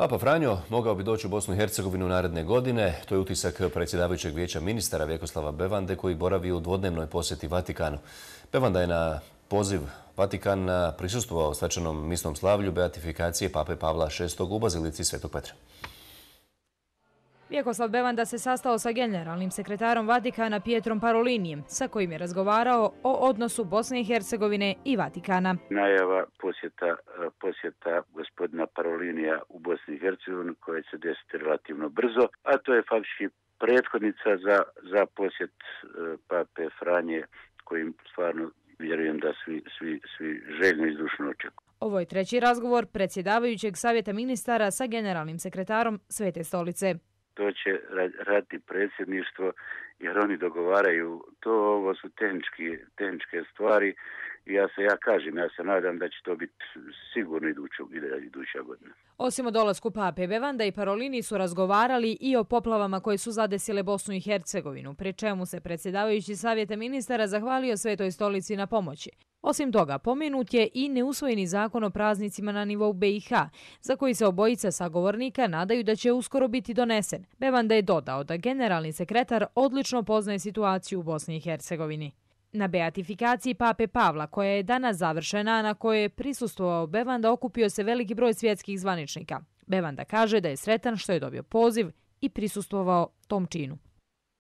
Papa Franjo mogao bi doći u Bosnu i Hercegovinu u naredne godine. To je utisak predsjedavajućeg vijeća ministara Vjekoslava Bevande koji boravi u dvodnevnoj posjeti Vatikanu. Bevanda je na poziv Vatikan prisustuo svečanom misnom slavlju beatifikacije pape Pavla VI u Bazilici Svetog Petra. Vjekoslav Bevan da se sastao sa generalnim sekretarom Vatikana Pietrom Parolinijem, sa kojim je razgovarao o odnosu Bosne i Hercegovine i Vatikana. Najava posjeta, e, posjeta gospodina Parolinija u Bosni i Hercegovini koja će se desiti relativno brzo, a to je faktički prethodnica za, za posjet e, pape Franje kojim stvarno vjerujem da svi, svi, svi željno izdušno očekuju. Ovo je treći razgovor predsjedavajućeg savjeta ministara sa generalnim sekretarom Svete stolice to će raditi predsjedništvo jer oni dogovaraju to ovo su tehnički, tehničke stvari i ja se ja kažem ja se nadam da će to biti sigurno iduću iduća godina Osim od dolazku pape Bevanda i Parolini su razgovarali i o poplavama koje su zadesile Bosnu i Hercegovinu, pri čemu se predsjedavajući savjeta ministara zahvalio Svetoj stolici na pomoći. Osim toga, pomenut je i neusvojeni zakon o praznicima na nivou BiH, za koji se obojica sagovornika nadaju da će uskoro biti donesen. Bevanda je dodao da generalni sekretar odlično poznaje situaciju u Bosni i Hercegovini. Na beatifikaciji pape Pavla, koja je danas završena, na kojoj je prisustovao Bevanda, okupio se veliki broj svjetskih zvaničnika. Bevanda kaže da je sretan što je dobio poziv i prisustovao tom činu.